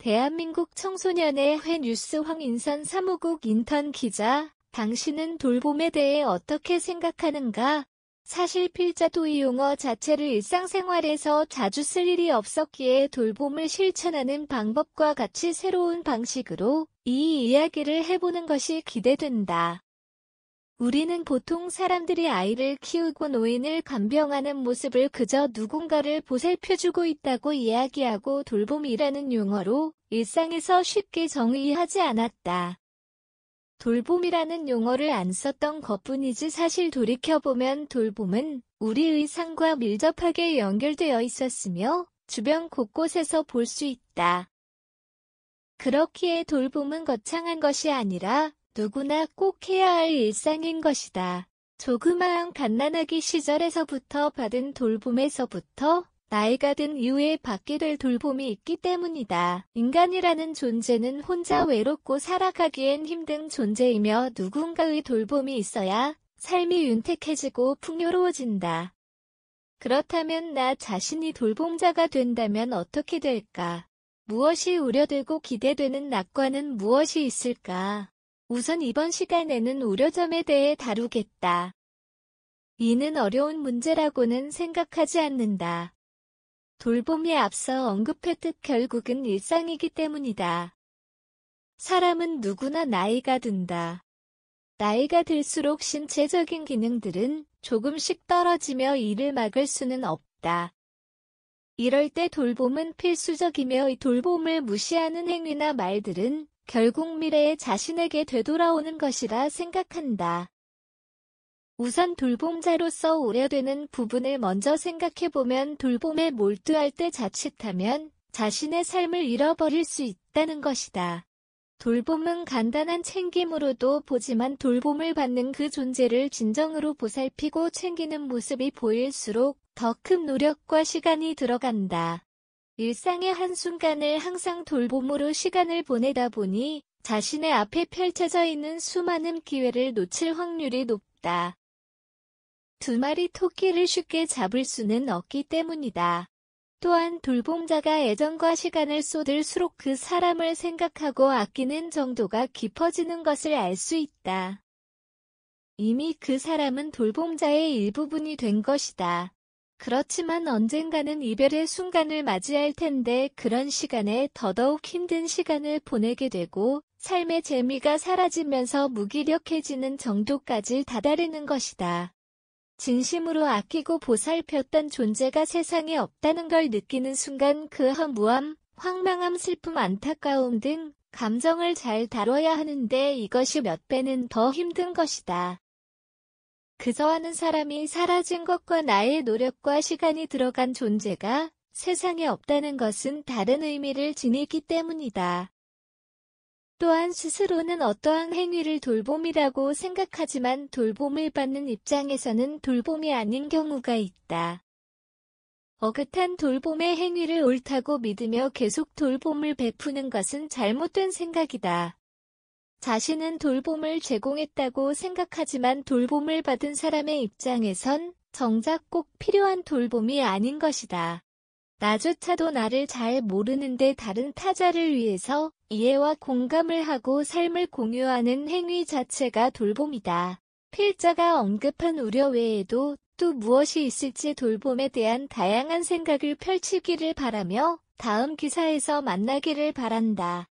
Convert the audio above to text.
대한민국 청소년의 회 뉴스 황인선 사무국 인턴 기자, 당신은 돌봄에 대해 어떻게 생각하는가? 사실 필자도 이용어 자체를 일상생활에서 자주 쓸 일이 없었기에 돌봄을 실천하는 방법과 같이 새로운 방식으로 이 이야기를 해보는 것이 기대된다. 우리는 보통 사람들이 아이를 키우고 노인을 간병하는 모습을 그저 누군가를 보살펴주고 있다고 이야기하고 돌봄이라는 용어로 일상에서 쉽게 정의하지 않았다. 돌봄이라는 용어를 안 썼던 것뿐이지 사실 돌이켜보면 돌봄은 우리의 삶과 밀접하게 연결되어 있었으며 주변 곳곳에서 볼 수 있다. 그렇기에 돌봄은 거창한 것이 아니라 누구나 꼭 해야 할 일상인 것이다. 조그마한 갓난아기 시절에서부터 받은 돌봄에서부터 나이가 든 이후에 받게 될 돌봄이 있기 때문이다. 인간이라는 존재는 혼자 외롭고 살아가기엔 힘든 존재이며 누군가의 돌봄이 있어야 삶이 윤택해지고 풍요로워진다. 그렇다면 나 자신이 돌봄자가 된다면 어떻게 될까? 무엇이 우려되고 기대되는 낙관은 무엇이 있을까? 우선 이번 시간에는 우려점에 대해 다루겠다. 이는 어려운 문제라고는 생각하지 않는다. 돌봄에 앞서 언급했듯 결국은 일상이기 때문이다. 사람은 누구나 나이가 든다. 나이가 들수록 신체적인 기능들은 조금씩 떨어지며 이를 막을 수는 없다. 이럴 때 돌봄은 필수적이며 이 돌봄을 무시하는 행위나 말들은 결국 미래에 자신에게 되돌아오는 것이라 생각한다. 우선 돌봄자로서 우려되는 부분을 먼저 생각해보면 돌봄에 몰두할 때 자칫하면 자신의 삶을 잃어버릴 수 있다는 것이다. 돌봄은 간단한 챙김으로도 보지만 돌봄을 받는 그 존재를 진정으로 보살피고 챙기는 모습이 보일수록 더 큰 노력과 시간이 들어간다. 일상의 한순간을 항상 돌봄으로 시간을 보내다 보니 자신의 앞에 펼쳐져 있는 수많은 기회를 놓칠 확률이 높다. 두 마리 토끼를 쉽게 잡을 수는 없기 때문이다. 또한 돌봄자가 애정과 시간을 쏟을수록 그 사람을 생각하고 아끼는 정도가 깊어지는 것을 알 수 있다. 이미 그 사람은 돌봄자의 일부분이 된 것이다. 그렇지만 언젠가는 이별의 순간을 맞이할 텐데 그런 시간에 더더욱 힘든 시간을 보내게 되고 삶의 재미가 사라지면서 무기력해지는 정도까지 다다르는 것이다. 진심으로 아끼고 보살폈던 존재가 세상에 없다는 걸 느끼는 순간 그 허무함, 황망함, 슬픔, 안타까움 등 감정을 잘 다뤄야 하는데 이것이 몇 배는 더 힘든 것이다. 그저 하는 사람이 사라진 것과 나의 노력과 시간이 들어간 존재가 세상에 없다는 것은 다른 의미를 지니기 때문이다. 또한 스스로는 어떠한 행위를 돌봄이라고 생각하지만 돌봄을 받는 입장에서는 돌봄이 아닌 경우가 있다. 어긋한 돌봄의 행위를 옳다고 믿으며 계속 돌봄을 베푸는 것은 잘못된 생각이다. 자신은 돌봄을 제공했다고 생각하지만 돌봄을 받은 사람의 입장에선 정작 꼭 필요한 돌봄이 아닌 것이다. 나조차도 나를 잘 모르는데 다른 타자를 위해서 이해와 공감을 하고 삶을 공유하는 행위 자체가 돌봄이다. 필자가 언급한 우려 외에도 또 무엇이 있을지 돌봄에 대한 다양한 생각을 펼치기를 바라며 다음 기사에서 만나기를 바란다.